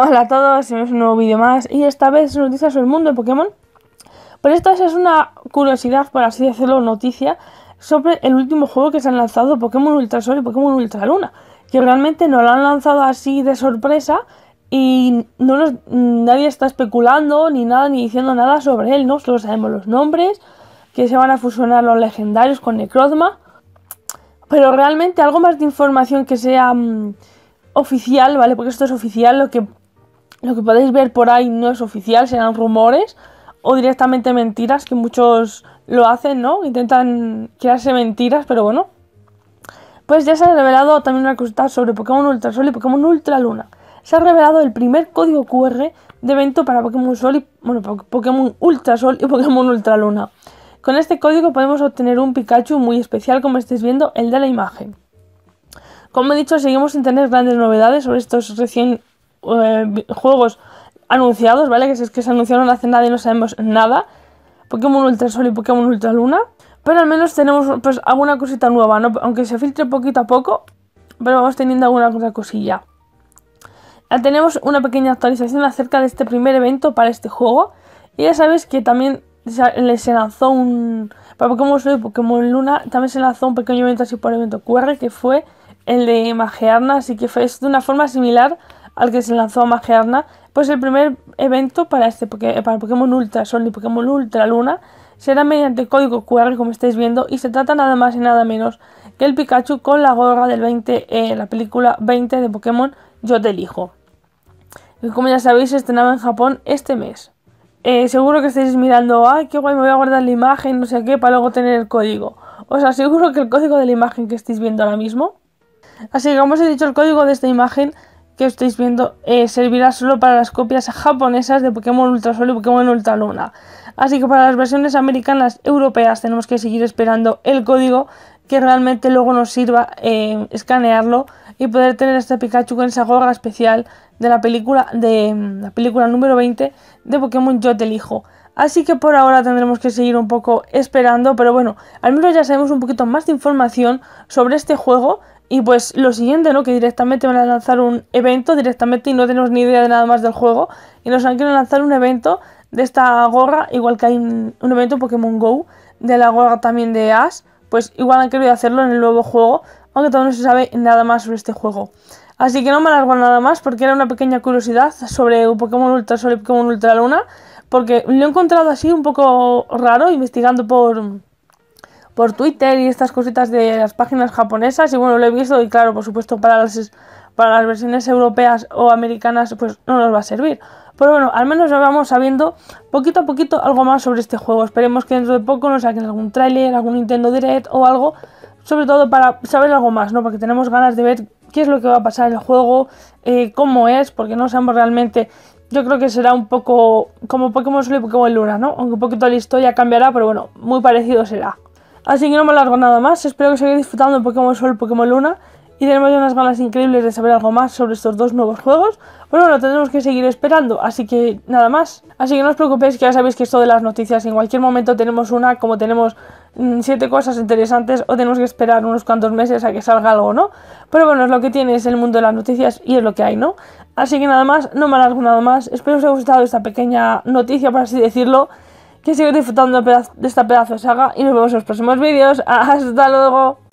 Hola a todos, es un nuevo vídeo más y esta vez noticias sobre el mundo de Pokémon. Pero esta es una curiosidad, por así decirlo, noticia sobre el último juego que se han lanzado, Pokémon Ultra Sol y Pokémon Ultra Luna, que realmente no lo han lanzado así de sorpresa y no nadie está especulando ni nada ni diciendo nada sobre él, ¿no? Solo sabemos los nombres, que se van a fusionar los legendarios con Necrozma, pero realmente algo más de información que sea mm, oficial, ¿vale? Porque esto es oficial, lo que, lo que podéis ver por ahí no es oficial, serán rumores o directamente mentiras, que muchos lo hacen, ¿no? Intentan crearse mentiras, pero bueno. Pues ya se ha revelado también una cosita sobre Pokémon Ultra Sol y Pokémon Ultra Luna se ha revelado el primer código QR de evento para Pokémon Sol y Pokémon Ultra Sol y Pokémon Ultra Luna. Con este código podemos obtener un Pikachu muy especial como estáis viendo el de la imagen. Como he dicho, seguimos sin tener grandes novedades sobre estos recién eh, juegos anunciados, ¿vale? Que si es que se anunciaron hace nada y no sabemos nada. Pokémon Ultra Sol y Pokémon Ultra Luna. Pero al menos tenemos pues, alguna cosita nueva, Aunque se filtre poquito a poco, pero vamos teniendo alguna otra cosilla. Ah, tenemos una pequeña actualización acerca de este primer evento para este juego. Y ya sabéis que también se lanzó un... Para Pokémon Sol y Pokémon Luna también se lanzó un pequeño evento así por evento QR que fue el de Magearna así que es de una forma similar al que se lanzó a pues el primer evento para, este, eh, Pokémon Ultra Sol y Pokémon Ultra Luna será mediante código QR, como estáis viendo, y se trata nada más y nada menos que el Pikachu con la gorra del 20, eh, la película 20 de Pokémon Yo te elijo como ya sabéis se estrenaba en Japón este mes. Eh, seguro que estáis mirando, ay, qué guay, me voy a guardar la imagen, no sé qué, para luego tener el código. Os aseguro que el código de la imagen que estáis viendo ahora mismo, así que como os he dicho, el código de esta imagen que estáis viendo eh, servirá solo para las copias japonesas de Pokémon Sol y Pokémon Ultra Luna Así que para las versiones americanas europeas tenemos que seguir esperando el código que realmente luego nos sirva eh, escanearlo y poder tener este Pikachu con esa gorra especial de la película de mm, la película número 20 de Pokémon Yo te elijo. Así que por ahora tendremos que seguir un poco esperando, pero bueno, al menos ya sabemos un poquito más de información sobre este juego y pues lo siguiente, ¿no? Que directamente van a lanzar un evento directamente y no tenemos ni idea de nada más del juego. Y nos han querido lanzar un evento de esta gorra, igual que hay un, evento Pokémon Go, de la gorra también de Ash pues igual han querido hacerlo en el nuevo juego, aunque todavía no se sabe nada más sobre este juego. Así que no me alargo nada más porque era una pequeña curiosidad sobre Pokémon Ultra Sol y Pokémon Ultra Luna, porque lo he encontrado así un poco raro investigando por, por Twitter y estas cositas de las páginas japonesas y bueno, lo he visto y claro, por supuesto para las, para las versiones europeas o americanas pues no nos va a servir. Pero bueno, al menos ya vamos sabiendo poquito a poquito algo más sobre este juego. Esperemos que dentro de poco nos saquen algún tráiler, algún Nintendo Direct o algo, sobre todo para saber algo más, ¿no? Porque tenemos ganas de ver qué es lo que va a pasar en el juego, eh, cómo es, porque no sabemos realmente yo creo que será un poco como Pokémon Sol y Pokémon Luna, ¿no? Aunque un poquito la historia cambiará, pero bueno, muy parecido será. Así que no me alargo nada más, espero que sigáis disfrutando de Pokémon Sol, Pokémon Luna y tenemos unas ganas increíbles de saber algo más sobre estos dos nuevos juegos. Pero bueno, tendremos que seguir esperando, así que nada más. Así que no os preocupéis, que ya sabéis que esto de las noticias, en cualquier momento tenemos una, como tenemos mm, siete cosas interesantes, o tenemos que esperar unos cuantos meses a que salga algo, ¿no? Pero bueno, es lo que tiene, es el mundo de las noticias y es lo que hay, ¿no? Así que nada más, no me alargo nada más. Espero que os haya gustado esta pequeña noticia, por así decirlo que sigáis disfrutando de esta pedazo de saga y nos vemos en los próximos vídeos. ¡Hasta luego!